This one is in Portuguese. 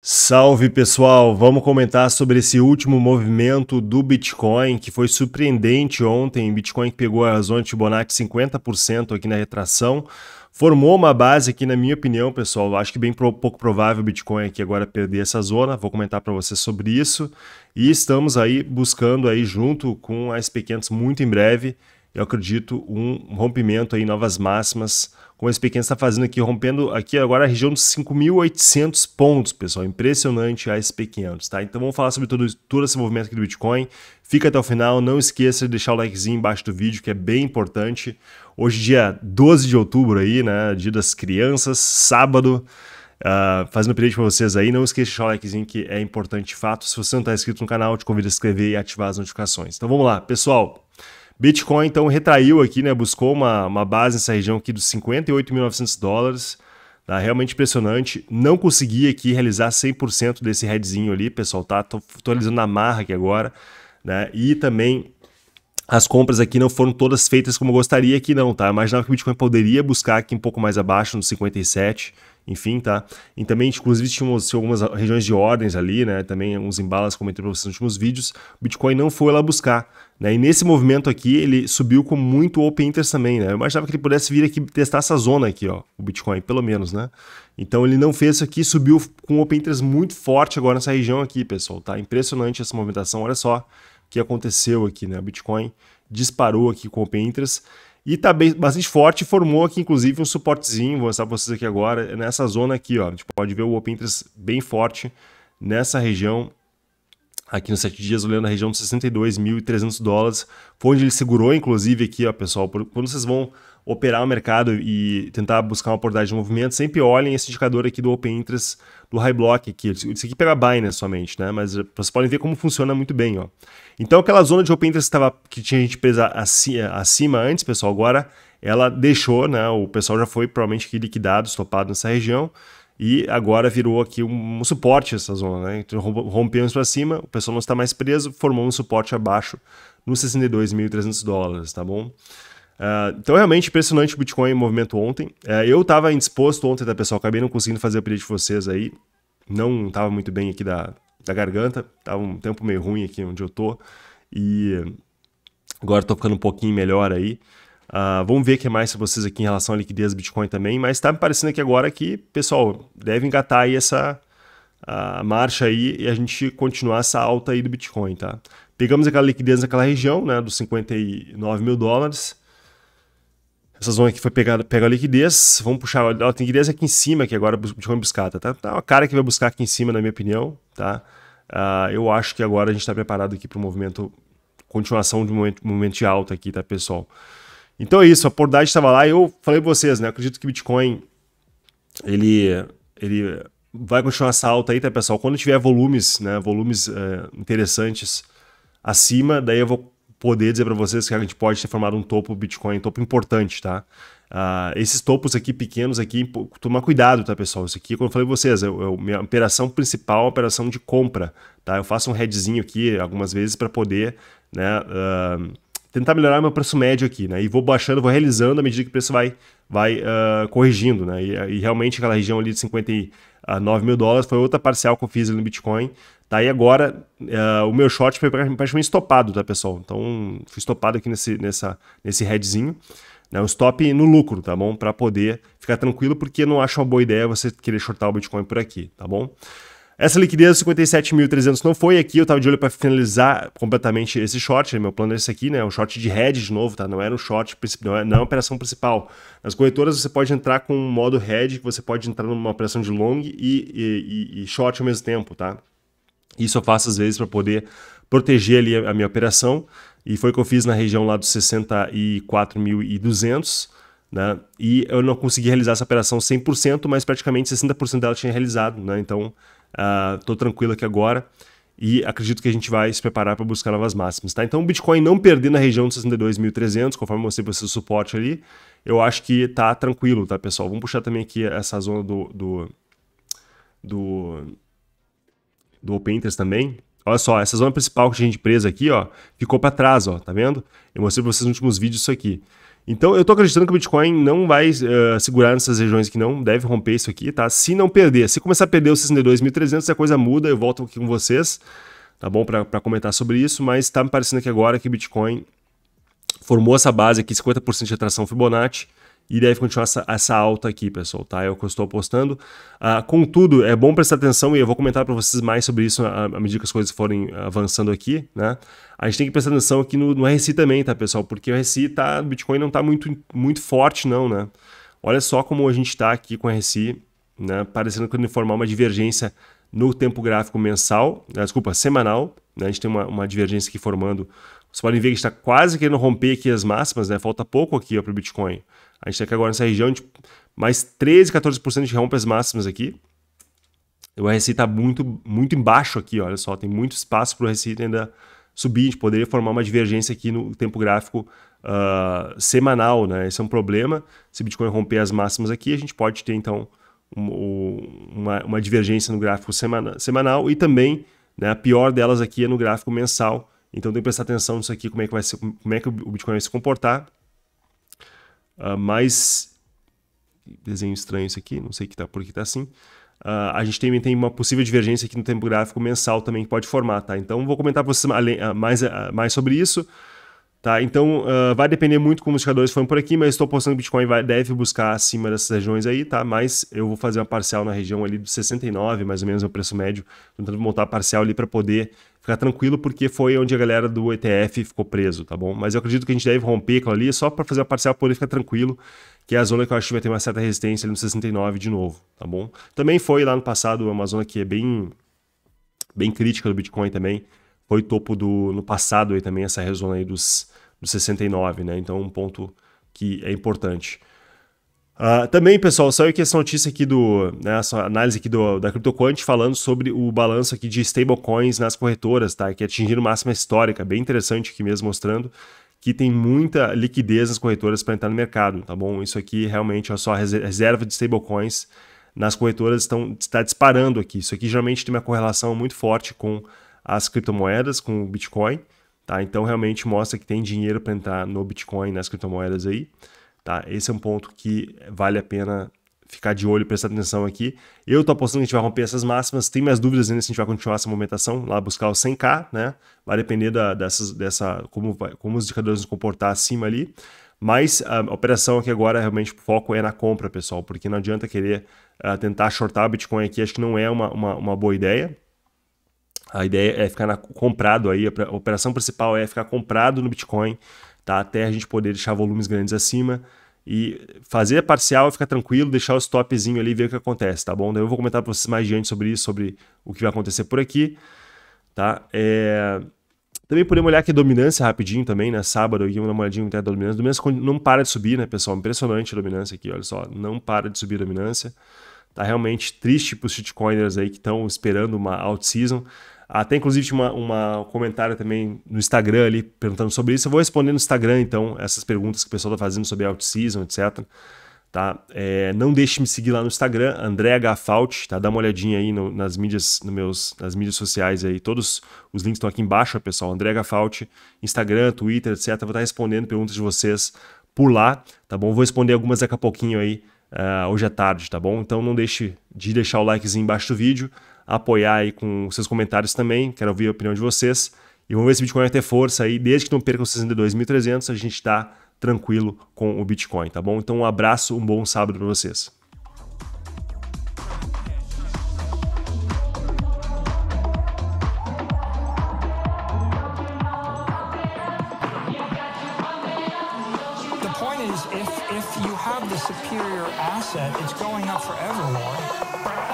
Salve pessoal, vamos comentar sobre esse último movimento do Bitcoin que foi surpreendente ontem. Bitcoin pegou a zona de Fibonacci 50% aqui na retração, formou uma base aqui, na minha opinião, pessoal. Acho que bem pouco provável o Bitcoin aqui agora perder essa zona. Vou comentar para você sobre isso e estamos aí buscando aí junto com as pequenas muito em breve eu acredito, um rompimento aí, novas máximas, como esse pequeno está fazendo aqui, rompendo aqui agora a região dos 5.800 pontos, pessoal, impressionante a SP500, tá? Então vamos falar sobre todo, todo esse movimento aqui do Bitcoin, fica até o final, não esqueça de deixar o likezinho embaixo do vídeo, que é bem importante, hoje dia 12 de outubro aí, né, dia das crianças, sábado, Uh, fazendo um pedido para vocês aí, não esqueça de deixar o likezinho que é importante de fato. Se você não está inscrito no canal, te convido a se inscrever e ativar as notificações. Então vamos lá, pessoal. Bitcoin, então, retraiu aqui, né? Buscou uma, uma base nessa região aqui dos 58.900 dólares. Tá realmente impressionante. Não consegui aqui realizar 100% desse headzinho ali, pessoal. Tá? Tô, tô na marra aqui agora. Né? E também as compras aqui não foram todas feitas como eu gostaria aqui não, tá? Imaginava que o Bitcoin poderia buscar aqui um pouco mais abaixo, nos 57, enfim, tá? E também, inclusive, tinha algumas regiões de ordens ali, né? Também uns embalas, comentei para vocês nos últimos vídeos. O Bitcoin não foi lá buscar, né? E nesse movimento aqui, ele subiu com muito open interest também, né? Eu imaginava que ele pudesse vir aqui testar essa zona aqui, ó, o Bitcoin, pelo menos, né? Então ele não fez isso aqui, subiu com open interest muito forte agora nessa região aqui, pessoal, tá? Impressionante essa movimentação, olha só que aconteceu aqui, né? O Bitcoin disparou aqui com o Open Interest e tá bem, bastante forte, formou aqui inclusive um suportezinho, vou mostrar para vocês aqui agora, é nessa zona aqui, ó. A gente pode ver o Open Interest bem forte nessa região aqui nos 7 dias, olhando a região de 62.300 dólares, foi onde ele segurou, inclusive, aqui, ó, pessoal, quando vocês vão operar o mercado e tentar buscar uma oportunidade de movimento, sempre olhem esse indicador aqui do Open Interest do High Block aqui. Isso aqui pega Binance somente, né? Mas eh, vocês podem ver como funciona muito bem, ó. Então aquela zona de Open Interest que, tava, que tinha gente presa acima, eh, acima antes, pessoal, agora ela deixou, né? O pessoal já foi provavelmente liquidado, estopado nessa região e agora virou aqui um, um suporte essa zona, né? Então, rompemos para cima, o pessoal não está mais preso, formou um suporte abaixo nos 62.300 dólares, tá bom? É, então, realmente impressionante o Bitcoin em movimento ontem. É, eu estava indisposto ontem, tá, pessoal? Acabei não conseguindo fazer o update de vocês aí. Não estava muito bem aqui da, da garganta. Tava um tempo meio ruim aqui onde eu tô. E agora estou ficando um pouquinho melhor aí. Uh, vamos ver o que mais para vocês aqui em relação à liquidez do Bitcoin também. Mas está me parecendo aqui agora que, pessoal, deve engatar aí essa marcha aí e a gente continuar essa alta aí do Bitcoin, tá? Pegamos aquela liquidez naquela região, né, dos 59 mil dólares. Essa zona aqui foi pegar, pegar a liquidez. Vamos puxar a liquidez aqui em cima, que agora, Bitcoin Buscata, tá, tá? Tá uma cara que vai buscar aqui em cima, na minha opinião, tá? Uh, eu acho que agora a gente está preparado aqui para o movimento, continuação de momento, momento de alta aqui, tá, pessoal? Então é isso, a oportunidade estava lá. Eu falei para vocês, né? acredito que Bitcoin, ele, ele vai continuar essa alta aí, tá, pessoal? Quando tiver volumes, né? Volumes eh, interessantes acima, daí eu vou poder dizer para vocês que a gente pode ter formado um topo Bitcoin, um topo importante, tá? Uh, esses topos aqui pequenos aqui, tomar cuidado, tá, pessoal? Isso aqui, como eu falei pra vocês, eu, é eu, é minha operação principal é a operação de compra, tá? Eu faço um headzinho aqui algumas vezes para poder, né, uh, tentar melhorar meu preço médio aqui, né? E vou baixando, vou realizando à medida que o preço vai, vai uh, corrigindo, né? E, e, realmente aquela região ali de 59 mil dólares foi outra parcial que eu fiz ali no Bitcoin, Daí tá, agora uh, o meu short foi praticamente estopado, tá, pessoal? Então fui estopado aqui nesse, nessa, nesse headzinho. Né, um stop no lucro, tá bom? Para poder ficar tranquilo, porque não acho uma boa ideia você querer shortar o Bitcoin por aqui, tá bom? Essa liquidez 57.300 não foi aqui, eu estava de olho para finalizar completamente esse short, né? meu plano é esse aqui, né? Um short de hedge de novo, tá? Não era um short, é, não é, uma operação principal. Nas corretoras você pode entrar com um modo head que você pode entrar numa operação de long e, e, e, e short ao mesmo tempo, tá? Isso eu faço às vezes para poder proteger ali a minha operação. E foi o que eu fiz na região lá dos 64.200, né? E eu não consegui realizar essa operação 100%, mas praticamente 60% dela tinha realizado, né? Então, estou uh, ah, tranquilo aqui agora e acredito que a gente vai se preparar para buscar novas máximas, tá? Então, o Bitcoin não perder na região dos 62.300, conforme eu mostrei para vocês o suporte ali, eu acho que tá tranquilo, tá, pessoal? Vamos puxar também aqui essa zona do, do, do do Open Interest também, olha só, essa zona principal que a gente presa aqui, ó, ficou para trás, ó, tá vendo? Eu mostrei para vocês nos últimos vídeos isso aqui. Então, eu tô acreditando que o Bitcoin não vai uh, segurar nessas regiões que não deve romper isso aqui, tá? Se não perder, se começar a perder os 62.300, a coisa muda, eu volto aqui com vocês, tá bom? Para comentar sobre isso, mas tá me parecendo que agora que o Bitcoin formou essa base aqui, 50% de atração Fibonacci, e deve continuar essa, essa alta aqui, pessoal, tá? É o que eu estou apostando. Ah, contudo, é bom prestar atenção e eu vou comentar para vocês mais sobre isso à, medida que as coisas forem avançando aqui, né? A gente tem que prestar atenção aqui no, no RSI também, tá, pessoal? Porque o RSI tá, o Bitcoin não está muito, muito forte não, né? Olha só como a gente está aqui com o RSI, né? Parecendo que formar uma divergência no tempo gráfico mensal, né? desculpa, semanal, né? A gente tem uma, uma divergência aqui formando. Vocês podem ver que está quase querendo romper aqui as máximas, né? Falta pouco aqui para o Bitcoin. A gente está aqui agora nessa região de mais 13, 14% de rompe as máximas aqui. O RSI está muito, muito embaixo aqui, olha só. Tem muito espaço para o RSI ainda subir. A gente poderia formar uma divergência aqui no tempo gráfico uh, semanal, né? Esse é um problema. Se o Bitcoin romper as máximas aqui, a gente pode ter, então, um, um, uma, uma, divergência no gráfico semana, semanal e também né, a pior delas aqui é no gráfico mensal. Então tem que prestar atenção nisso aqui, como é que, vai ser, como é que o Bitcoin vai se comportar. Uh, ah, mas. Desenho estranho isso aqui, não sei que tá, por que tá assim. Uh, a gente também tem uma possível divergência aqui no tempo gráfico mensal também que pode formar, tá? Então vou comentar para vocês ah, mais, mais sobre isso. Tá? Então, uh, vai depender muito como os indicadores foram por aqui, mas estou postando que o Bitcoin vai, deve buscar acima dessas regiões aí, tá? Mas eu vou fazer uma parcial na região ali dos 69, mais ou menos, é o preço médio, tentando montar a parcial ali para poder ficar tranquilo, porque foi onde a galera do ETF ficou preso, tá bom? Mas eu acredito que a gente deve romper aquilo ali só para fazer a parcial poder ficar tranquilo, que é a zona que eu acho que vai ter uma certa resistência ali no 69 de novo, tá bom? Também foi lá no passado uma zona que é bem, bem crítica do Bitcoin também, foi topo do no passado aí também essa região aí dos, dos 69, né? Então um ponto que é importante. Uh, também, pessoal, saiu aqui essa notícia aqui do, né, essa análise aqui do, da CryptoQuant falando sobre o balanço aqui de stablecoins nas corretoras, tá? Que atingiram máxima histórica, bem interessante aqui mesmo mostrando que tem muita liquidez nas corretoras para entrar no mercado, tá bom? Isso aqui realmente é só reserva de stablecoins nas corretoras estão está disparando aqui. Isso aqui geralmente tem uma correlação muito forte com as criptomoedas com o Bitcoin, tá? Então realmente mostra que tem dinheiro para entrar no Bitcoin, nas criptomoedas aí, tá? Esse é um ponto que vale a pena ficar de olho, prestar atenção aqui. Eu tô apostando que a gente vai romper essas máximas, tem minhas dúvidas ainda se a gente vai continuar essa movimentação, lá buscar o 100k, né? Vai depender da, dessas, dessa, como, vai, como os indicadores se comportar acima ali, mas a operação aqui agora, realmente, o foco é na compra, pessoal, porque não adianta querer uh, tentar shortar o Bitcoin aqui, acho que não é uma, uma, uma boa ideia, a ideia é ficar na, comprado aí, a operação principal é ficar comprado no Bitcoin, tá? Até a gente poder deixar volumes grandes acima e fazer parcial e ficar tranquilo, deixar o stopzinho ali e ver o que acontece, tá bom? Daí eu vou comentar para vocês mais diante sobre isso, sobre o que vai acontecer por aqui, tá? É... Também podemos olhar aqui a dominância rapidinho também, né? Sábado dar uma olhadinha até da dominância. A dominância não para de subir, né, pessoal? Impressionante a dominância aqui, olha só. Não para de subir a dominância. Tá realmente triste para os shitcoiners aí que estão esperando uma out-season. Até inclusive tinha uma, uma, um comentário também no Instagram ali perguntando sobre isso. Eu vou responder no Instagram, então, essas perguntas que o pessoal está fazendo sobre out-season, etc. Tá? É, não deixe de me seguir lá no Instagram, André H. tá? Dá uma olhadinha aí no, nas mídias, no meus, nas mídias sociais aí. Todos os links estão aqui embaixo, pessoal. André H. Instagram, Twitter, etc. Vou estar tá respondendo perguntas de vocês por lá, tá bom? Vou responder algumas daqui a pouquinho aí, uh, hoje à tarde, tá bom? Então não deixe de deixar o likezinho embaixo do vídeo apoiar aí com seus comentários também. Quero ouvir a opinião de vocês. E vamos ver se o Bitcoin vai ter força aí. Desde que não perca os 62.300, a gente está tranquilo com o Bitcoin, tá bom? Então um abraço, um bom sábado para vocês. superior asset, it's going up forever,